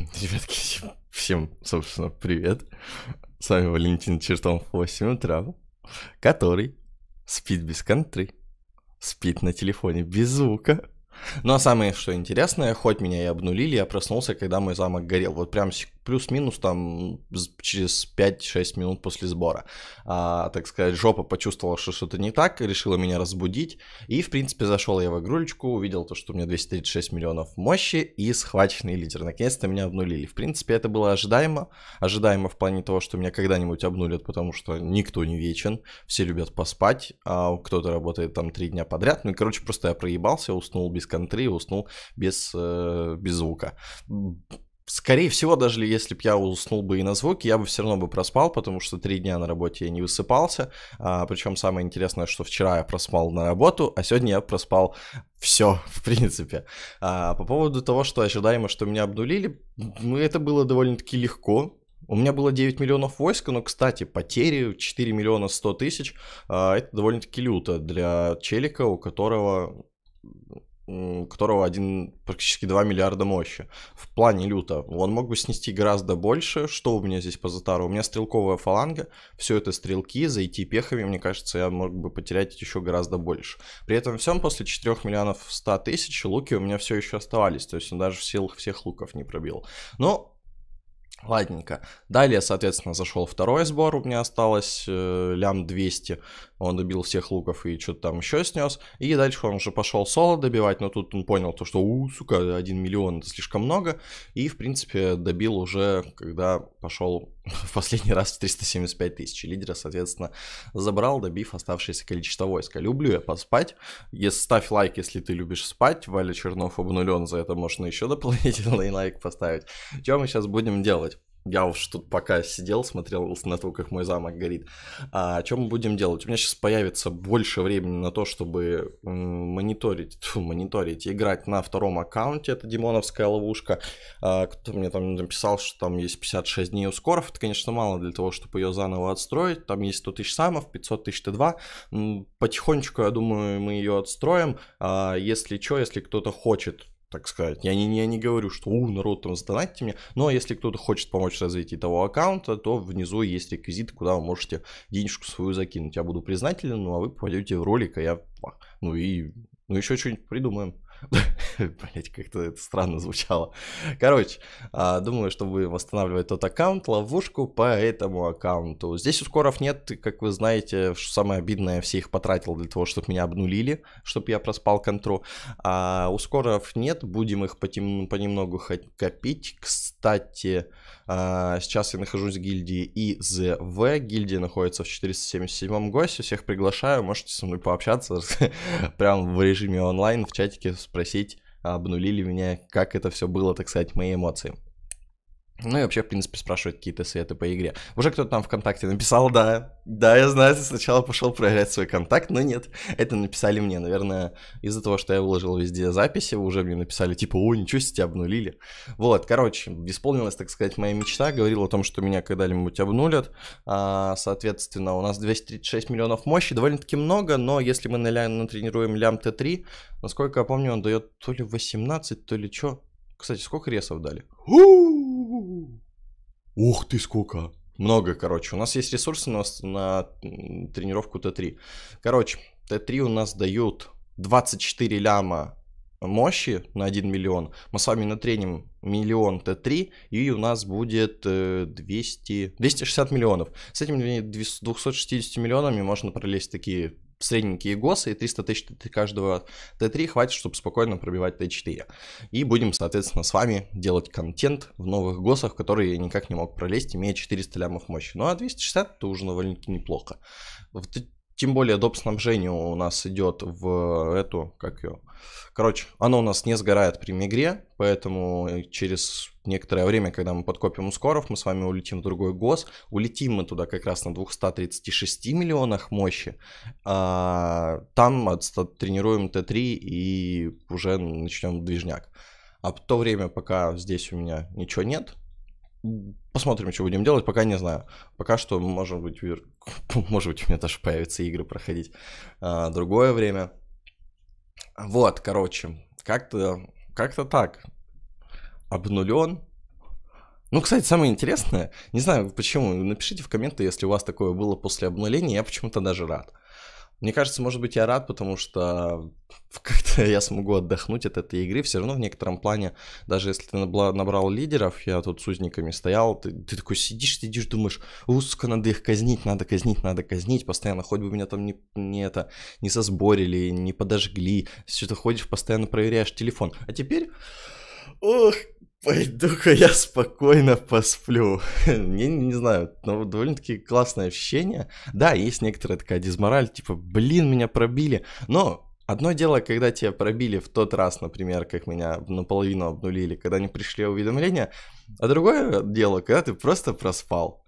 Ребятки, всем, собственно, привет. С вами Валентин Чертов в 8 утра, который спит без контры, спит на телефоне без звука. Ну а самое, что интересное, хоть меня и обнулили, я проснулся, когда мой замок горел. Вот прям плюс-минус там через 5-6 минут после сбора. А, так сказать, жопа почувствовала, что что-то не так, решила меня разбудить. И, в принципе, зашел я в игрулечку, увидел то, что у меня 236 миллионов мощи и схваченный лидер. Наконец-то меня обнулили. В принципе, это было ожидаемо. Ожидаемо в плане того, что меня когда-нибудь обнулят, потому что никто не вечен, все любят поспать, а кто-то работает там 3 дня подряд. Ну и, короче, просто я проебался, уснул без контри, уснул без, э, без звука. Скорее всего, даже если бы я уснул бы и на звуке, я бы все равно бы проспал, потому что три дня на работе я не высыпался. А, причем самое интересное, что вчера я проспал на работу, а сегодня я проспал все, в принципе. А, по поводу того, что ожидаемо, что меня обнулили, ну, это было довольно-таки легко. У меня было 9 миллионов войск, но, кстати, потери 4 миллиона 100 тысяч, а, это довольно-таки люто для челика, у которого у которого один, практически 2 миллиарда мощи. В плане люта он мог бы снести гораздо больше. Что у меня здесь по Затару? У меня стрелковая фаланга, все это стрелки, зайти пехами, мне кажется, я мог бы потерять еще гораздо больше. При этом всем после 4 миллионов 100 тысяч луки у меня все еще оставались, то есть он даже в силах всех луков не пробил. Но Ладненько. Далее, соответственно, зашел второй сбор, у меня осталось э, лям 200 он добил всех луков и что-то там еще снес. И дальше он уже пошел соло добивать, но тут он понял то, что, у, сука, 1 миллион это слишком много. И, в принципе, добил уже, когда пошел в последний раз в 375 тысяч. Лидера, соответственно, забрал, добив оставшееся количество войска. Люблю я поспать. Если, ставь лайк, если ты любишь спать. Валя Чернов обнулен, за это можно еще дополнительный лайк поставить. Чем мы сейчас будем делать? Я уж тут пока сидел, смотрел на то, как мой замок горит. А чем мы будем делать? У меня сейчас появится больше времени на то, чтобы мониторить, фу, мониторить, играть на втором аккаунте. Это Димоновская ловушка. А, кто мне там написал, что там есть 56 дней ускоров. Это, конечно, мало для того, чтобы ее заново отстроить. Там есть 100 тысяч самов, 500 тысяч Т2. Потихонечку, я думаю, мы ее отстроим. А, если что, если кто-то хочет так сказать. Я не, я не говорю, что у народ там сдонатьте мне, но если кто-то хочет помочь в развитии того аккаунта, то внизу есть реквизит, куда вы можете денежку свою закинуть. Я буду признателен, ну а вы попадете в ролик, а я, ну и ну, еще что-нибудь придумаем. Блять, как-то это странно звучало. Короче, а, думаю, чтобы восстанавливать тот аккаунт, ловушку по этому аккаунту. Здесь у скоров нет, как вы знаете, что самое обидное, все их потратил для того, чтобы меня обнулили, чтобы я проспал контру. А скоров нет, будем их понемногу хоть копить. Кстати, кстати, а, сейчас я нахожусь в гильдии ИЗВ. Гильдия находится в 477-м госте. Всех приглашаю, можете со мной пообщаться прям в режиме онлайн, в чатике спросить, обнулили меня, как это все было, так сказать, мои эмоции. Ну и вообще, в принципе, спрашивают какие-то советы по игре. Уже кто-то там ВКонтакте написал, да, да, я знаю, ты сначала пошел проверять свой контакт, но нет, это написали мне, наверное, из-за того, что я выложил везде записи, уже мне написали, типа, о, ничего себе, тебя обнулили. Вот, короче, исполнилась, так сказать, моя мечта, говорил о том, что меня когда-нибудь обнулят, а, соответственно, у нас 236 миллионов мощи, довольно-таки много, но если мы на натренируем лям Т3, насколько я помню, он дает то ли 18, то ли что. Кстати, сколько ресов дали? У-у-у! Ух ты, сколько! Много, короче. У нас есть ресурсы на, на тренировку Т3. Короче, Т3 у нас дают 24 ляма мощи на 1 миллион. Мы с вами натреним миллион Т3, и у нас будет 200, э, 260 миллионов. С этими 260 миллионами можно пролезть такие средненькие госы и 300 тысяч каждого Т3 хватит, чтобы спокойно пробивать Т4. И будем, соответственно, с вами делать контент в новых госах, которые я никак не мог пролезть, имея 400 лямов мощи. Ну а 260 это уже довольно-таки неплохо. В тем более доп. снабжение у нас идет в эту, как ее... Короче, оно у нас не сгорает при мигре, поэтому э, через некоторое время, когда мы подкопим ускоров, мы с вами улетим в другой ГОС. Улетим мы туда как раз на 236 миллионах мощи. А там тренируем Т3 и уже начнем движняк. А в то время, пока здесь у меня ничего нет, Посмотрим, что будем делать, пока не знаю. Пока что, может быть, вер... может быть, у меня даже появятся игры проходить а, другое время. Вот, короче, как-то как так. Обнулен. Ну, кстати, самое интересное, не знаю почему, напишите в комменты, если у вас такое было после обнуления, я почему-то даже рад. Мне кажется, может быть, я рад, потому что как-то я смогу отдохнуть от этой игры. Все равно в некотором плане, даже если ты набрал лидеров, я тут с узниками стоял, ты, ты такой сидишь, сидишь, думаешь, у, сука, надо их казнить, надо казнить, надо казнить, постоянно, хоть бы меня там не, не это, не сосборили, не подожгли, все это ходишь, постоянно проверяешь телефон. А теперь... Ох, Пойду-ка я спокойно посплю. не, не знаю, но довольно-таки классное ощущение. Да, есть некоторая такая дизмораль, типа, блин, меня пробили. Но Одно дело, когда тебя пробили в тот раз, например, как меня наполовину обнулили, когда не пришли уведомления, а другое дело, когда ты просто проспал.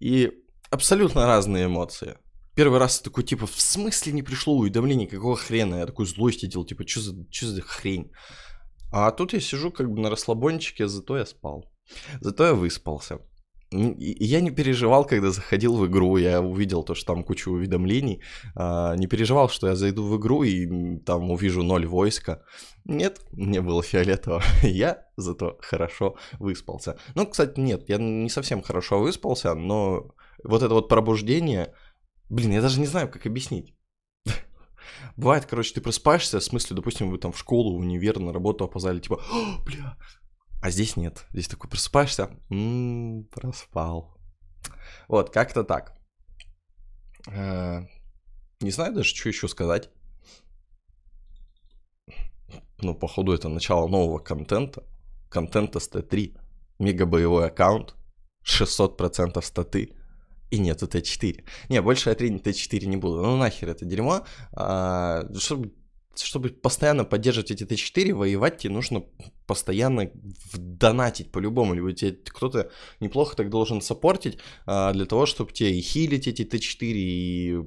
И абсолютно разные эмоции. Первый раз такой, типа, в смысле не пришло уведомление, какого хрена? Я такой злой сидел, типа, что за, что за хрень? А тут я сижу как бы на расслабончике, зато я спал. Зато я выспался. Я не переживал, когда заходил в игру, я увидел то, что там куча уведомлений, а, не переживал, что я зайду в игру и там увижу ноль войска. Нет, мне было фиолетово, я зато хорошо выспался. Ну, кстати, нет, я не совсем хорошо выспался, но вот это вот пробуждение, блин, я даже не знаю, как объяснить. Бывает, короче, ты просыпаешься, в смысле, допустим, вы там в школу, в универ, на работу опоздали, типа, бля, а здесь нет. Здесь такой просыпаешься, м-м, проспал. Вот, как-то так. Э, не знаю даже, что еще сказать. Ну, походу, это начало нового контента. Контента стат 3. Мега боевой аккаунт. 600% статы и нету Т4. Не, больше я тренить Т4 не буду. Ну нахер это дерьмо. А, чтобы чтобы постоянно поддерживать эти Т4, воевать тебе нужно постоянно донатить по-любому. Либо тебе кто-то неплохо так должен саппортить а, для того, чтобы тебе и хилить эти Т4, и...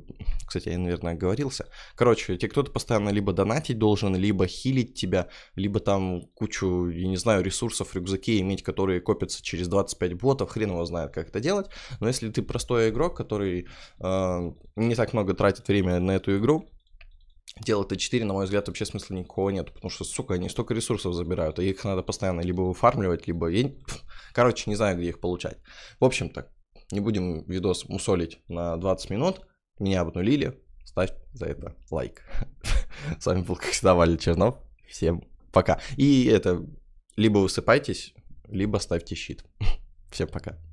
Кстати, я, наверное, оговорился. Короче, тебе кто-то постоянно либо донатить должен, либо хилить тебя, либо там кучу, я не знаю, ресурсов в рюкзаке иметь, которые копятся через 25 ботов. Хрен его знает, как это делать. Но если ты простой игрок, который э, не так много тратит время на эту игру, делать Т4, на мой взгляд, вообще смысла никакого нет, потому что, сука, они столько ресурсов забирают, а их надо постоянно либо выфармливать, либо... Я... Короче, не знаю, где их получать. В общем-то, не будем видос мусолить на 20 минут. Меня обнулили. Ставь за это лайк. С вами был, как всегда, Валя Чернов. Всем пока. И это, либо высыпайтесь, либо ставьте щит. Всем пока.